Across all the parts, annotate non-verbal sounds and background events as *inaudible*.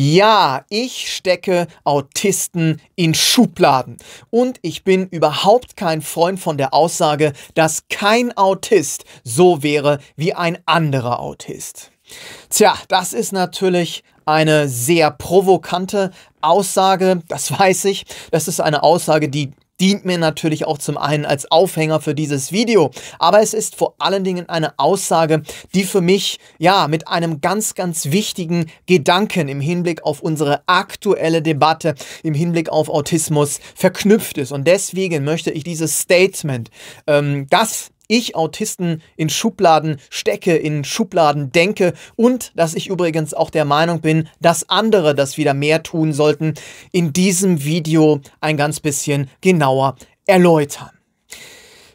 Ja, ich stecke Autisten in Schubladen. Und ich bin überhaupt kein Freund von der Aussage, dass kein Autist so wäre wie ein anderer Autist. Tja, das ist natürlich eine sehr provokante Aussage, das weiß ich. Das ist eine Aussage, die dient mir natürlich auch zum einen als Aufhänger für dieses Video, aber es ist vor allen Dingen eine Aussage, die für mich ja mit einem ganz, ganz wichtigen Gedanken im Hinblick auf unsere aktuelle Debatte, im Hinblick auf Autismus verknüpft ist. Und deswegen möchte ich dieses Statement, ähm, das ich Autisten in Schubladen stecke, in Schubladen denke und dass ich übrigens auch der Meinung bin, dass andere das wieder mehr tun sollten, in diesem Video ein ganz bisschen genauer erläutern.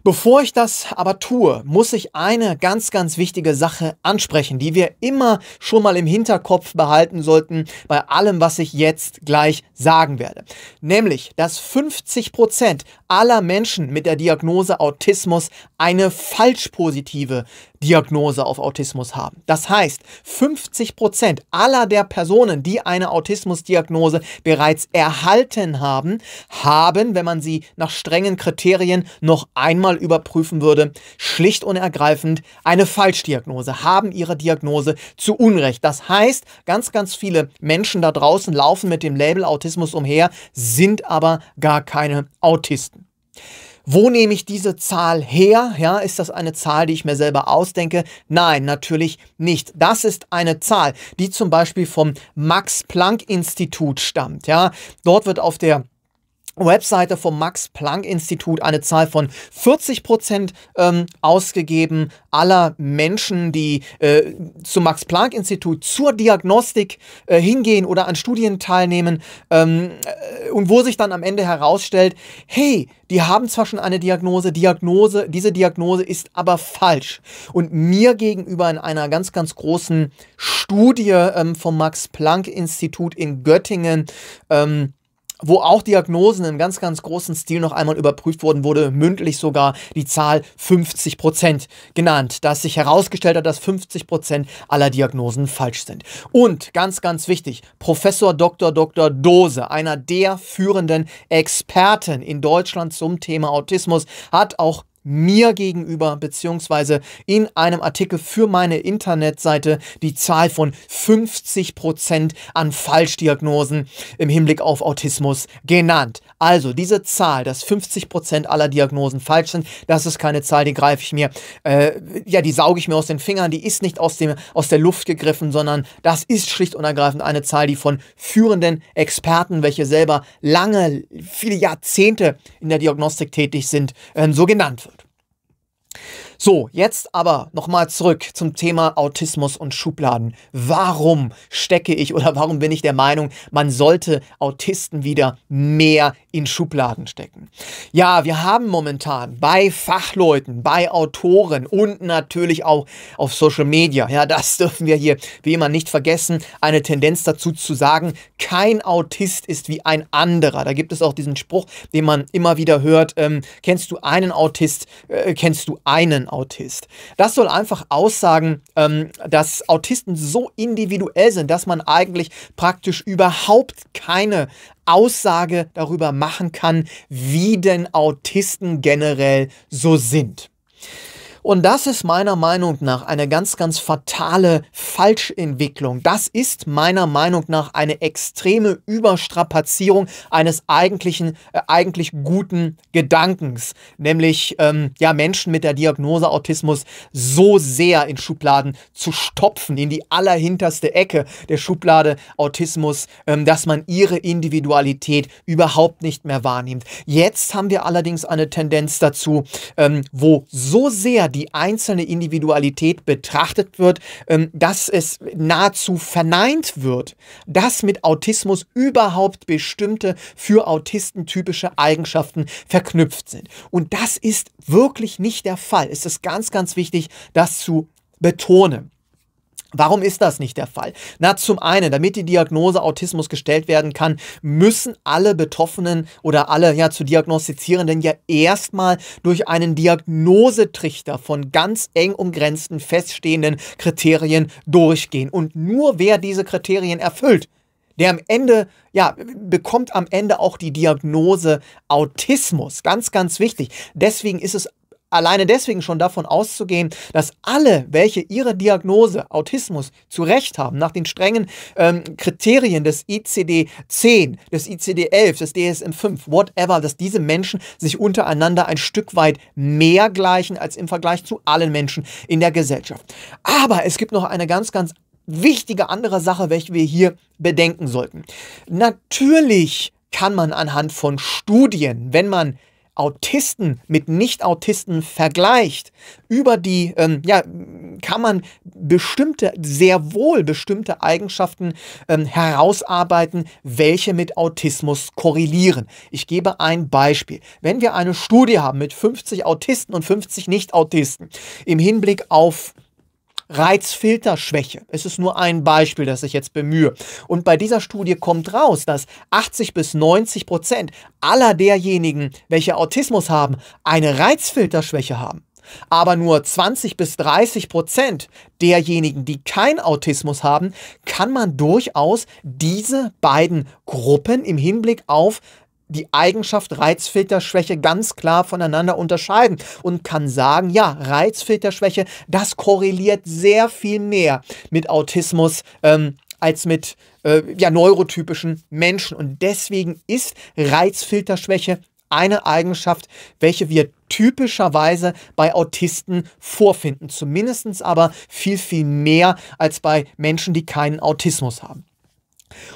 Bevor ich das aber tue, muss ich eine ganz, ganz wichtige Sache ansprechen, die wir immer schon mal im Hinterkopf behalten sollten bei allem, was ich jetzt gleich sagen werde. Nämlich, dass 50% Prozent aller Menschen mit der Diagnose Autismus eine falsch positive Diagnose auf Autismus haben. Das heißt, 50 Prozent aller der Personen, die eine Autismusdiagnose bereits erhalten haben, haben, wenn man sie nach strengen Kriterien noch einmal überprüfen würde, schlicht und ergreifend eine Falschdiagnose, haben ihre Diagnose zu Unrecht. Das heißt, ganz, ganz viele Menschen da draußen laufen mit dem Label Autismus umher, sind aber gar keine Autisten. Wo nehme ich diese Zahl her? Ja, ist das eine Zahl, die ich mir selber ausdenke? Nein, natürlich nicht. Das ist eine Zahl, die zum Beispiel vom Max Planck Institut stammt. Ja, dort wird auf der Webseite vom Max-Planck-Institut eine Zahl von 40 Prozent ähm, ausgegeben aller Menschen, die äh, zum Max-Planck-Institut zur Diagnostik äh, hingehen oder an Studien teilnehmen ähm, äh, und wo sich dann am Ende herausstellt, hey, die haben zwar schon eine Diagnose, Diagnose, diese Diagnose ist aber falsch. Und mir gegenüber in einer ganz, ganz großen Studie ähm, vom Max-Planck-Institut in Göttingen ähm, wo auch Diagnosen im ganz, ganz großen Stil noch einmal überprüft wurden, wurde mündlich sogar die Zahl 50 Prozent genannt, dass sich herausgestellt hat, dass 50 Prozent aller Diagnosen falsch sind. Und ganz, ganz wichtig, Professor Dr. Dr. Dose, einer der führenden Experten in Deutschland zum Thema Autismus, hat auch mir gegenüber beziehungsweise in einem Artikel für meine Internetseite die Zahl von 50% Prozent an Falschdiagnosen im Hinblick auf Autismus genannt. Also diese Zahl, dass 50% Prozent aller Diagnosen falsch sind, das ist keine Zahl, die greife ich mir, äh, ja, die sauge ich mir aus den Fingern, die ist nicht aus, dem, aus der Luft gegriffen, sondern das ist schlicht und ergreifend eine Zahl, die von führenden Experten, welche selber lange, viele Jahrzehnte in der Diagnostik tätig sind, äh, so genannt wird. So, jetzt aber nochmal zurück zum Thema Autismus und Schubladen. Warum stecke ich oder warum bin ich der Meinung, man sollte Autisten wieder mehr in Schubladen stecken. Ja, wir haben momentan bei Fachleuten, bei Autoren und natürlich auch auf Social Media, ja, das *laughs* dürfen wir hier wie immer nicht vergessen, eine Tendenz dazu zu sagen, kein Autist ist wie ein anderer. Da gibt es auch diesen Spruch, den man immer wieder hört, ähm, kennst du einen Autist, äh, kennst du einen Autist. Das soll einfach aussagen, ähm, dass Autisten so individuell sind, dass man eigentlich praktisch überhaupt keine Aussage darüber machen kann, wie denn Autisten generell so sind. Und das ist meiner Meinung nach eine ganz, ganz fatale Falschentwicklung. Das ist meiner Meinung nach eine extreme Überstrapazierung eines eigentlichen, äh, eigentlich guten Gedankens, nämlich ähm, ja, Menschen mit der Diagnose Autismus so sehr in Schubladen zu stopfen, in die allerhinterste Ecke der Schublade Autismus, ähm, dass man ihre Individualität überhaupt nicht mehr wahrnimmt. Jetzt haben wir allerdings eine Tendenz dazu, ähm, wo so sehr die einzelne Individualität betrachtet wird, ähm, dass es nahezu verneint wird, dass mit Autismus überhaupt bestimmte für Autisten typische Eigenschaften verknüpft sind. Und das ist wirklich nicht der Fall. Es ist ganz, ganz wichtig, das zu betonen. Warum ist das nicht der Fall? Na, zum einen, damit die Diagnose Autismus gestellt werden kann, müssen alle Betroffenen oder alle ja zu diagnostizierenden ja erstmal durch einen Diagnosetrichter von ganz eng umgrenzten feststehenden Kriterien durchgehen. Und nur wer diese Kriterien erfüllt, der am Ende, ja, bekommt am Ende auch die Diagnose Autismus. Ganz, ganz wichtig. Deswegen ist es Alleine deswegen schon davon auszugehen, dass alle, welche ihre Diagnose Autismus zu Recht haben, nach den strengen ähm, Kriterien des ICD-10, des ICD-11, des DSM-5, whatever, dass diese Menschen sich untereinander ein Stück weit mehr gleichen als im Vergleich zu allen Menschen in der Gesellschaft. Aber es gibt noch eine ganz, ganz wichtige andere Sache, welche wir hier bedenken sollten. Natürlich kann man anhand von Studien, wenn man Autisten mit Nicht-Autisten vergleicht, über die ähm, ja, kann man bestimmte, sehr wohl bestimmte Eigenschaften ähm, herausarbeiten, welche mit Autismus korrelieren. Ich gebe ein Beispiel. Wenn wir eine Studie haben mit 50 Autisten und 50 Nicht-Autisten im Hinblick auf Reizfilterschwäche. Es ist nur ein Beispiel, das ich jetzt bemühe. Und bei dieser Studie kommt raus, dass 80 bis 90 Prozent aller derjenigen, welche Autismus haben, eine Reizfilterschwäche haben. Aber nur 20 bis 30 Prozent derjenigen, die kein Autismus haben, kann man durchaus diese beiden Gruppen im Hinblick auf die Eigenschaft Reizfilterschwäche ganz klar voneinander unterscheiden und kann sagen, ja, Reizfilterschwäche, das korreliert sehr viel mehr mit Autismus ähm, als mit äh, ja, neurotypischen Menschen. Und deswegen ist Reizfilterschwäche eine Eigenschaft, welche wir typischerweise bei Autisten vorfinden. Zumindest aber viel, viel mehr als bei Menschen, die keinen Autismus haben.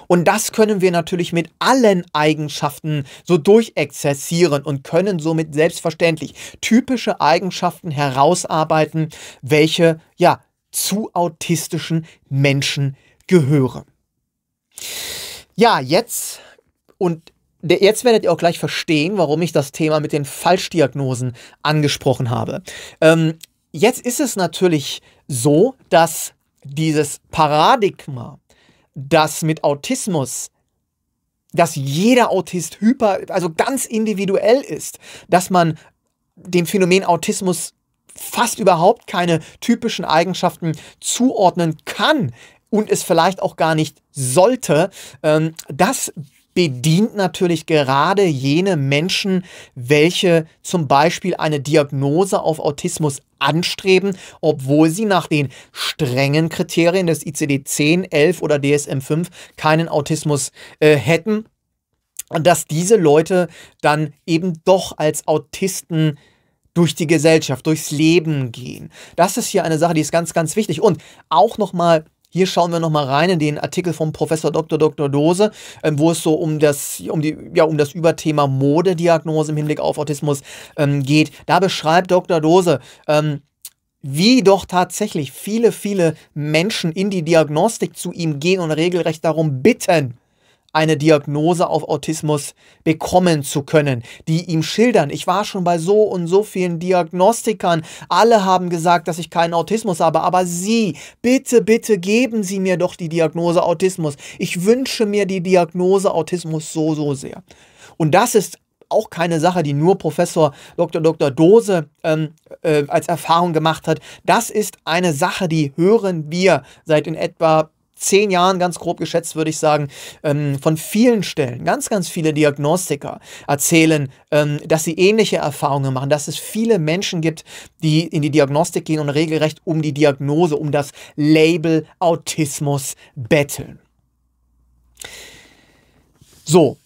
Und das können wir natürlich mit allen Eigenschaften so durchexerzieren und können somit selbstverständlich typische Eigenschaften herausarbeiten, welche ja zu autistischen Menschen gehören. Ja, jetzt und jetzt werdet ihr auch gleich verstehen, warum ich das Thema mit den Falschdiagnosen angesprochen habe. Ähm, jetzt ist es natürlich so, dass dieses Paradigma, dass mit Autismus dass jeder Autist hyper, also ganz individuell ist, dass man dem Phänomen Autismus fast überhaupt keine typischen Eigenschaften zuordnen kann und es vielleicht auch gar nicht sollte, ähm, das bedient natürlich gerade jene Menschen, welche zum Beispiel eine Diagnose auf Autismus anstreben, obwohl sie nach den strengen Kriterien des ICD-10, 11 oder DSM-5 keinen Autismus äh, hätten, dass diese Leute dann eben doch als Autisten durch die Gesellschaft, durchs Leben gehen. Das ist hier eine Sache, die ist ganz, ganz wichtig. Und auch nochmal hier schauen wir nochmal rein in den Artikel vom Professor Dr. Dr. Dose, ähm, wo es so um das, um die, ja, um das Überthema Modediagnose im Hinblick auf Autismus ähm, geht. Da beschreibt Dr. Dose, ähm, wie doch tatsächlich viele, viele Menschen in die Diagnostik zu ihm gehen und regelrecht darum bitten, eine Diagnose auf Autismus bekommen zu können, die ihm schildern. Ich war schon bei so und so vielen Diagnostikern. Alle haben gesagt, dass ich keinen Autismus habe, aber Sie, bitte, bitte geben Sie mir doch die Diagnose Autismus. Ich wünsche mir die Diagnose Autismus so, so sehr. Und das ist auch keine Sache, die nur Professor Dr. Dr. Dose ähm, äh, als Erfahrung gemacht hat. Das ist eine Sache, die hören wir seit in etwa zehn Jahren, ganz grob geschätzt würde ich sagen, ähm, von vielen Stellen, ganz, ganz viele Diagnostiker erzählen, ähm, dass sie ähnliche Erfahrungen machen, dass es viele Menschen gibt, die in die Diagnostik gehen und regelrecht um die Diagnose, um das Label Autismus betteln. So,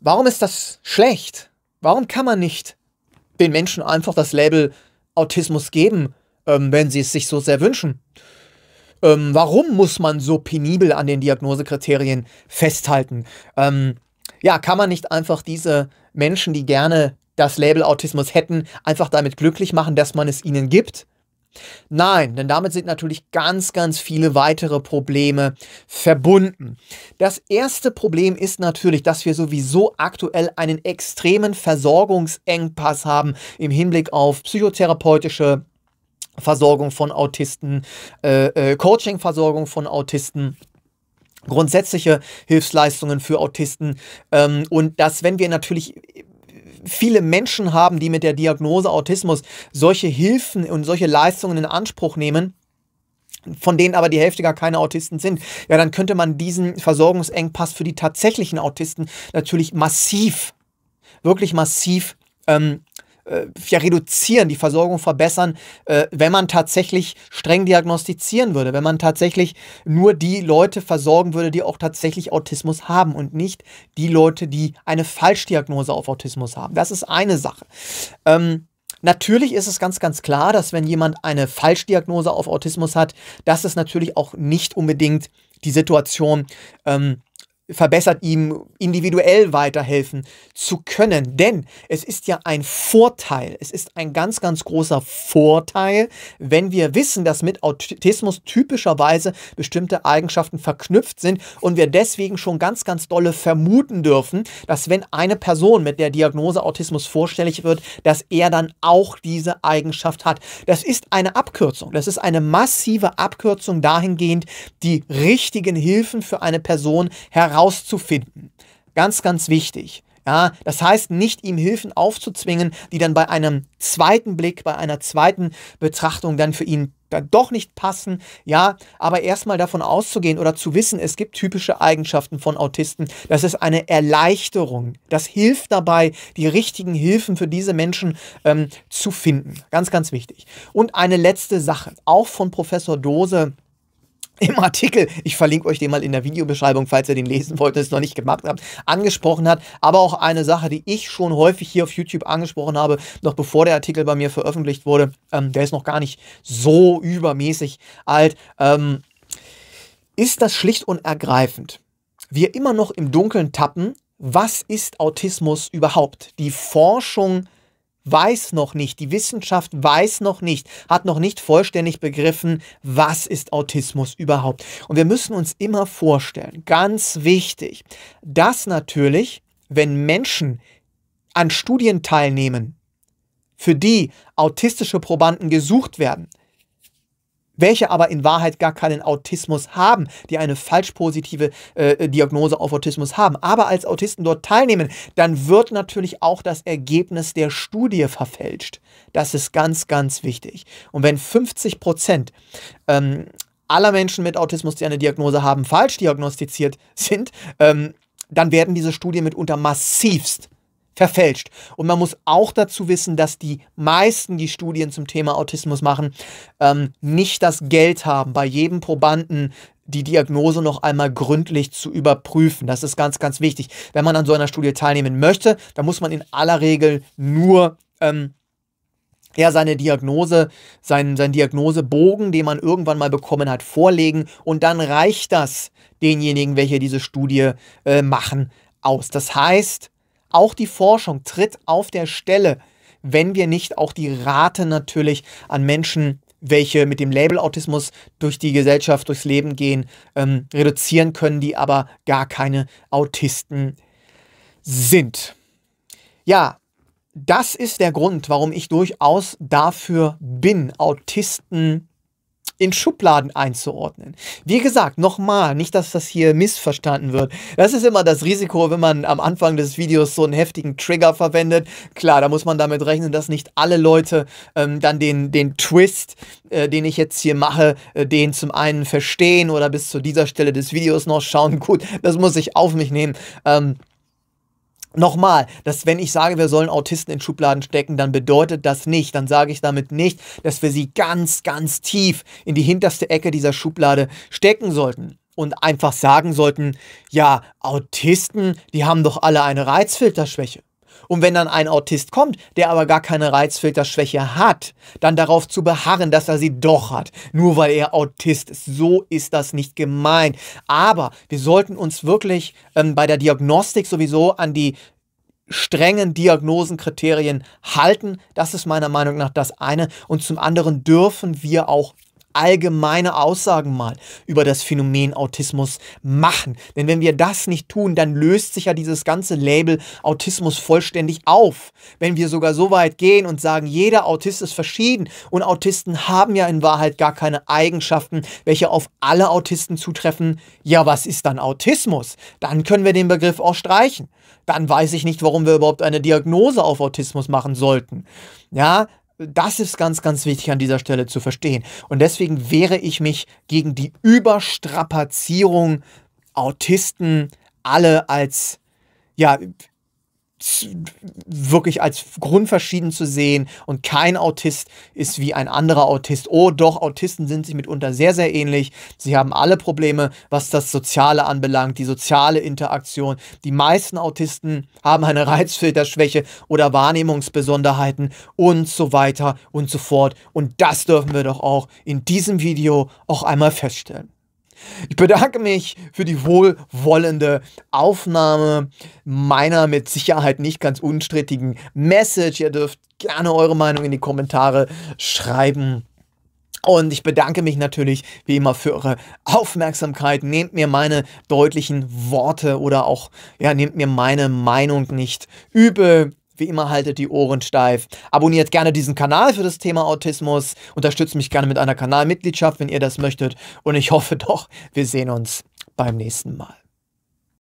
warum ist das schlecht? Warum kann man nicht den Menschen einfach das Label Autismus geben, ähm, wenn sie es sich so sehr wünschen? Ähm, warum muss man so penibel an den Diagnosekriterien festhalten? Ähm, ja, kann man nicht einfach diese Menschen, die gerne das Label Autismus hätten, einfach damit glücklich machen, dass man es ihnen gibt? Nein, denn damit sind natürlich ganz, ganz viele weitere Probleme verbunden. Das erste Problem ist natürlich, dass wir sowieso aktuell einen extremen Versorgungsengpass haben im Hinblick auf psychotherapeutische Versorgung von Autisten, äh, äh Coaching-Versorgung von Autisten grundsätzliche Hilfsleistungen für Autisten ähm, und dass wenn wir natürlich viele Menschen haben, die mit der Diagnose Autismus solche Hilfen und solche Leistungen in Anspruch nehmen, von denen aber die Hälfte gar keine Autisten sind, ja, dann könnte man diesen Versorgungsengpass für die tatsächlichen Autisten natürlich massiv, wirklich massiv ähm, äh, ja, reduzieren, die Versorgung verbessern, äh, wenn man tatsächlich streng diagnostizieren würde, wenn man tatsächlich nur die Leute versorgen würde, die auch tatsächlich Autismus haben und nicht die Leute, die eine Falschdiagnose auf Autismus haben. Das ist eine Sache. Ähm, Natürlich ist es ganz, ganz klar, dass wenn jemand eine Falschdiagnose auf Autismus hat, dass es natürlich auch nicht unbedingt die Situation ähm, verbessert, ihm individuell weiterhelfen zu können. Denn es ist ja ein Vorteil, es ist ein ganz, ganz großer Vorteil, wenn wir wissen, dass mit Autismus typischerweise bestimmte Eigenschaften verknüpft sind und wir deswegen schon ganz, ganz dolle vermuten dürfen, dass wenn eine Person mit der Diagnose Autismus vorstellig wird, dass er dann auch diese Eigenschaft hat. Das ist eine Abkürzung, das ist eine massive Abkürzung dahingehend, die richtigen Hilfen für eine Person herauszufinden herauszufinden. Ganz, ganz wichtig. Ja, das heißt, nicht ihm Hilfen aufzuzwingen, die dann bei einem zweiten Blick, bei einer zweiten Betrachtung dann für ihn dann doch nicht passen. Ja, aber erstmal davon auszugehen oder zu wissen, es gibt typische Eigenschaften von Autisten, das ist eine Erleichterung. Das hilft dabei, die richtigen Hilfen für diese Menschen ähm, zu finden. Ganz, ganz wichtig. Und eine letzte Sache, auch von Professor Dose im Artikel, ich verlinke euch den mal in der Videobeschreibung, falls ihr den lesen wollt und es noch nicht gemacht habt, angesprochen hat. Aber auch eine Sache, die ich schon häufig hier auf YouTube angesprochen habe, noch bevor der Artikel bei mir veröffentlicht wurde, ähm, der ist noch gar nicht so übermäßig alt, ähm, ist das schlicht und ergreifend. Wir immer noch im Dunkeln tappen, was ist Autismus überhaupt? Die Forschung weiß noch nicht, die Wissenschaft weiß noch nicht, hat noch nicht vollständig begriffen, was ist Autismus überhaupt. Und wir müssen uns immer vorstellen, ganz wichtig, dass natürlich, wenn Menschen an Studien teilnehmen, für die autistische Probanden gesucht werden, welche aber in Wahrheit gar keinen Autismus haben, die eine falsch positive äh, äh, Diagnose auf Autismus haben, aber als Autisten dort teilnehmen, dann wird natürlich auch das Ergebnis der Studie verfälscht. Das ist ganz, ganz wichtig. Und wenn 50 Prozent ähm, aller Menschen mit Autismus, die eine Diagnose haben, falsch diagnostiziert sind, ähm, dann werden diese Studien mitunter massivst verfälscht. Und man muss auch dazu wissen, dass die meisten, die Studien zum Thema Autismus machen, ähm, nicht das Geld haben, bei jedem Probanden die Diagnose noch einmal gründlich zu überprüfen. Das ist ganz, ganz wichtig. Wenn man an so einer Studie teilnehmen möchte, dann muss man in aller Regel nur ähm, ja, seine Diagnose, seinen, seinen Diagnosebogen, den man irgendwann mal bekommen hat, vorlegen und dann reicht das denjenigen, welche diese Studie äh, machen, aus. Das heißt, auch die Forschung tritt auf der Stelle, wenn wir nicht auch die Rate natürlich an Menschen, welche mit dem Label Autismus durch die Gesellschaft, durchs Leben gehen, ähm, reduzieren können, die aber gar keine Autisten sind. Ja, das ist der Grund, warum ich durchaus dafür bin, Autisten zu in Schubladen einzuordnen. Wie gesagt, nochmal, nicht, dass das hier missverstanden wird. Das ist immer das Risiko, wenn man am Anfang des Videos so einen heftigen Trigger verwendet. Klar, da muss man damit rechnen, dass nicht alle Leute ähm, dann den, den Twist, äh, den ich jetzt hier mache, äh, den zum einen verstehen oder bis zu dieser Stelle des Videos noch schauen. *laughs* Gut, das muss ich auf mich nehmen. Ähm, Nochmal, dass wenn ich sage, wir sollen Autisten in Schubladen stecken, dann bedeutet das nicht, dann sage ich damit nicht, dass wir sie ganz, ganz tief in die hinterste Ecke dieser Schublade stecken sollten und einfach sagen sollten, ja, Autisten, die haben doch alle eine Reizfilterschwäche. Und wenn dann ein Autist kommt, der aber gar keine Reizfilterschwäche hat, dann darauf zu beharren, dass er sie doch hat, nur weil er Autist ist. So ist das nicht gemeint. Aber wir sollten uns wirklich ähm, bei der Diagnostik sowieso an die strengen Diagnosenkriterien halten. Das ist meiner Meinung nach das eine. Und zum anderen dürfen wir auch allgemeine Aussagen mal über das Phänomen Autismus machen. Denn wenn wir das nicht tun, dann löst sich ja dieses ganze Label Autismus vollständig auf. Wenn wir sogar so weit gehen und sagen, jeder Autist ist verschieden und Autisten haben ja in Wahrheit gar keine Eigenschaften, welche auf alle Autisten zutreffen, ja, was ist dann Autismus? Dann können wir den Begriff auch streichen. Dann weiß ich nicht, warum wir überhaupt eine Diagnose auf Autismus machen sollten. Ja, das ist ganz, ganz wichtig an dieser Stelle zu verstehen. Und deswegen wehre ich mich gegen die Überstrapazierung, Autisten alle als ja, wirklich als grundverschieden zu sehen und kein Autist ist wie ein anderer Autist. Oh doch, Autisten sind sich mitunter sehr, sehr ähnlich. Sie haben alle Probleme, was das Soziale anbelangt, die soziale Interaktion. Die meisten Autisten haben eine *laughs* Reizfilterschwäche oder Wahrnehmungsbesonderheiten und so weiter und so fort. Und das dürfen wir doch auch in diesem Video auch einmal feststellen. Ich bedanke mich für die wohlwollende Aufnahme meiner mit Sicherheit nicht ganz unstrittigen Message. Ihr dürft gerne eure Meinung in die Kommentare schreiben. Und ich bedanke mich natürlich wie immer für eure Aufmerksamkeit. Nehmt mir meine deutlichen Worte oder auch, ja, nehmt mir meine Meinung nicht übel. Wie immer haltet die Ohren steif. Abonniert gerne diesen Kanal für das Thema Autismus. Unterstützt mich gerne mit einer Kanalmitgliedschaft, wenn ihr das möchtet. Und ich hoffe doch, wir sehen uns beim nächsten Mal.